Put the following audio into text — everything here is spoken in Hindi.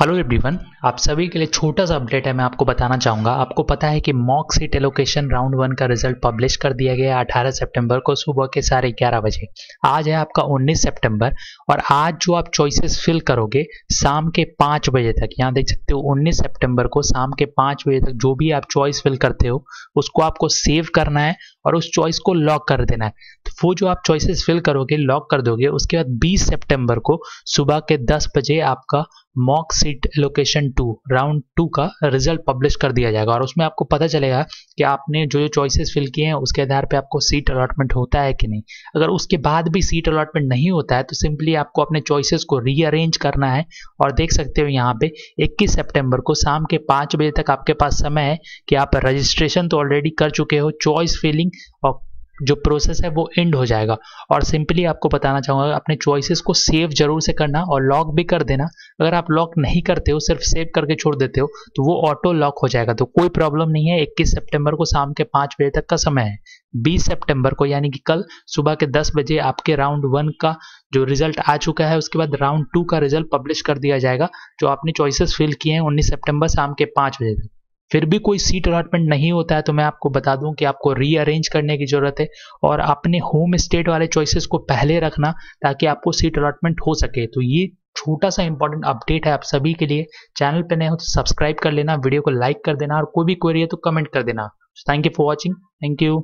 हेलो एवरीवन आप सभी के लिए छोटा सा अपडेट है मैं आपको बताना चाहूँगा आपको पता है कि mock seat allocation round one का रिजल्ट पब्लिश कर दिया गया है 18 सितंबर को सुबह के साढ़े ग्यारह बजे आज है आपका 19 सितंबर और आज जो आप चॉइसेस फिल करोगे शाम के पाँच बजे तक यहाँ देख सकते हो 19 सितंबर को शाम के पाँच बजे तक जो भी आप चॉइस फिल करते हो उसको आपको सेव करना है और उस चॉइस को लॉक कर देना है तो वो जो आप चॉइसेस फिल करोगे लॉक कर दोगे उसके बाद 20 सितंबर को सुबह के 10 बजे आपका mock seat allocation two round two का रिजल्ट पब्लिश कर दिया जाएगा और उसमें आपको पता चलेगा कि आपने जो जो चॉइसेस फिल किए हैं उसके आधार पे आपको सीट अलॉटमेंट होता है कि नहीं अगर उसके बाद भी सीट अलॉटमेंट नहीं होता है तो सिंपली आपको अपने चॉइसेस को रीअरेंज करना है और देख सकते हो यहाँ पे 21 सितंबर को शाम के पाँच बजे तक आपके पास समय है कि आप रजिस्ट्रेशन तो ऑलरेडी कर चुके हो चॉइस फिलिंग और जो प्रोसेस है वो एंड हो जाएगा और सिंपली आपको बताना चाहूंगा अपने चॉइसेस को सेव जरूर से करना और लॉक भी कर देना अगर आप लॉक नहीं करते हो सिर्फ सेव करके छोड़ देते हो तो वो ऑटो लॉक हो जाएगा तो कोई प्रॉब्लम नहीं है इक्कीस सेप्टेम्बर को शाम के पांच बजे तक का समय है बीस सेप्टेम्बर को यानी कि कल सुबह के दस बजे आपके राउंड वन का जो रिजल्ट आ चुका है उसके बाद राउंड टू का रिजल्ट पब्लिश कर दिया जाएगा जो आपने चॉइसेस फिल किए हैं उन्नीस सेप्टेम्बर शाम के पांच बजे तक फिर भी कोई सीट अलॉटमेंट नहीं होता है तो मैं आपको बता दूं कि आपको रीअरेंज करने की ज़रूरत है और अपने होम स्टेट वाले चॉइसेस को पहले रखना ताकि आपको सीट अलॉटमेंट हो सके तो ये छोटा सा इंपॉर्टेंट अपडेट है आप सभी के लिए चैनल पर नए हो तो सब्सक्राइब कर लेना वीडियो को लाइक कर देना और कोई भी क्वेरी है तो कमेंट कर देना thank you for watching thank you